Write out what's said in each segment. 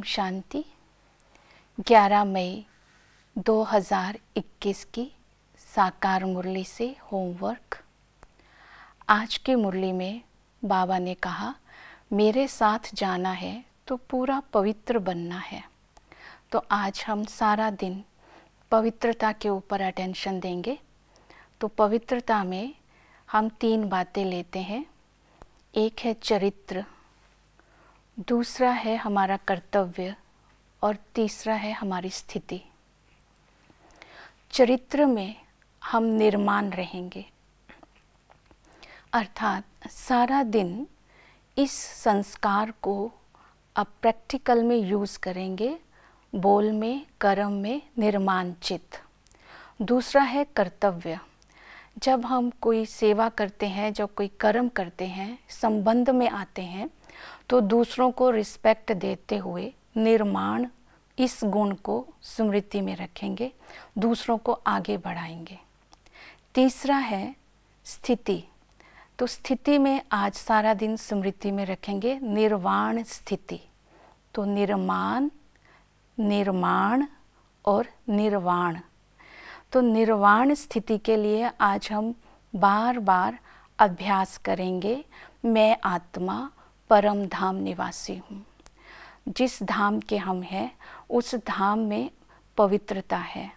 ओम शांति 11 मई 2021 की साकार मुरली से होमवर्क आज की मुरली में बाबा ने कहा मेरे साथ जाना है तो पूरा पवित्र बनना है तो आज हम सारा दिन पवित्रता के ऊपर अटेंशन देंगे तो पवित्रता में हम तीन बातें लेते हैं एक है चरित्र दूसरा है हमारा कर्तव्य और तीसरा है हमारी स्थिति चरित्र में हम निर्माण रहेंगे अर्थात सारा दिन इस संस्कार को अब प्रैक्टिकल में यूज़ करेंगे बोल में कर्म में निर्माण चित्त दूसरा है कर्तव्य जब हम कोई सेवा करते हैं जब कोई कर्म करते हैं संबंध में आते हैं तो दूसरों को रिस्पेक्ट देते हुए निर्माण इस गुण को स्मृति में रखेंगे दूसरों को आगे बढ़ाएंगे तीसरा है स्थिति तो स्थिति में आज सारा दिन स्मृति में रखेंगे निर्वाण स्थिति तो निर्माण निर्माण और निर्वाण तो निर्वाण स्थिति के लिए आज हम बार बार अभ्यास करेंगे मैं आत्मा परम धाम निवासी हूँ जिस धाम के हम हैं उस धाम में पवित्रता है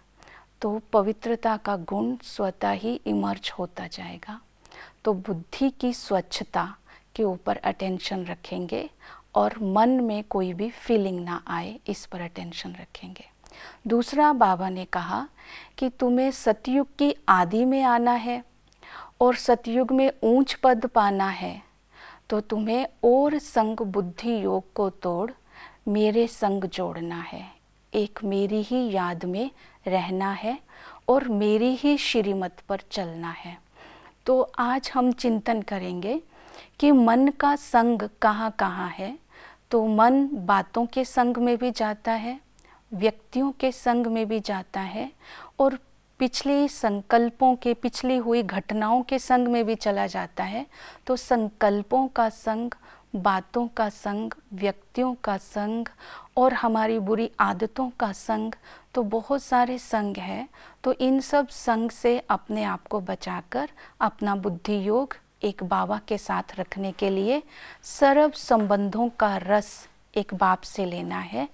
तो पवित्रता का गुण स्वतः ही इमर्ज होता जाएगा तो बुद्धि की स्वच्छता के ऊपर अटेंशन रखेंगे और मन में कोई भी फीलिंग ना आए इस पर अटेंशन रखेंगे दूसरा बाबा ने कहा कि तुम्हें सतयुग की आदि में आना है और सतयुग में ऊंच पद पाना है तो तुम्हें और संग बुद्धि योग को तोड़ मेरे संग जोड़ना है एक मेरी ही याद में रहना है और मेरी ही श्रीमत पर चलना है तो आज हम चिंतन करेंगे कि मन का संग कहाँ कहाँ है तो मन बातों के संग में भी जाता है व्यक्तियों के संग में भी जाता है और पिछले संकल्पों के पिछली हुई घटनाओं के संग में भी चला जाता है तो संकल्पों का संग बातों का संग व्यक्तियों का संग और हमारी बुरी आदतों का संग तो बहुत सारे संग है तो इन सब संग से अपने आप को बचाकर अपना बुद्धि योग एक बाबा के साथ रखने के लिए सर्व संबंधों का रस एक बाप से लेना है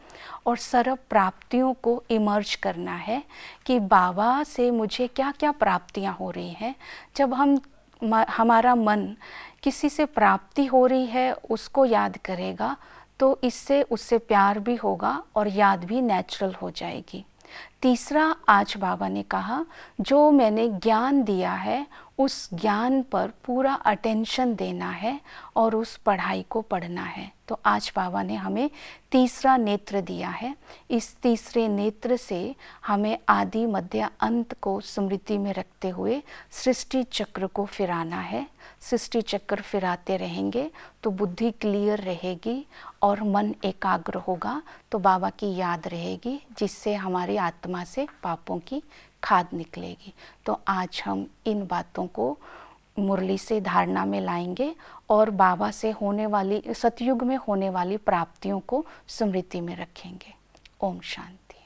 और सर्व प्राप्तियों को इमर्ज करना है कि बाबा से मुझे क्या क्या प्राप्तियाँ हो रही हैं जब हम हमारा मन किसी से प्राप्ति हो रही है उसको याद करेगा तो इससे उससे प्यार भी होगा और याद भी नेचुरल हो जाएगी तीसरा आज बाबा ने कहा जो मैंने ज्ञान दिया है उस ज्ञान पर पूरा अटेंशन देना है और उस पढ़ाई को पढ़ना है तो आज बाबा ने हमें तीसरा नेत्र दिया है इस तीसरे नेत्र से हमें आदि मध्य अंत को स्मृति में रखते हुए सृष्टि चक्र को फिराना है सृष्टि चक्र फिराते रहेंगे तो बुद्धि क्लियर रहेगी और मन एकाग्र होगा तो बाबा की याद रहेगी जिससे हमारी आत्मा से पापों की खाद निकलेगी तो आज हम इन बातों को मुरली से धारणा में लाएंगे और बाबा से होने वाली सतयुग में होने वाली प्राप्तियों को स्मृति में रखेंगे ओम शांति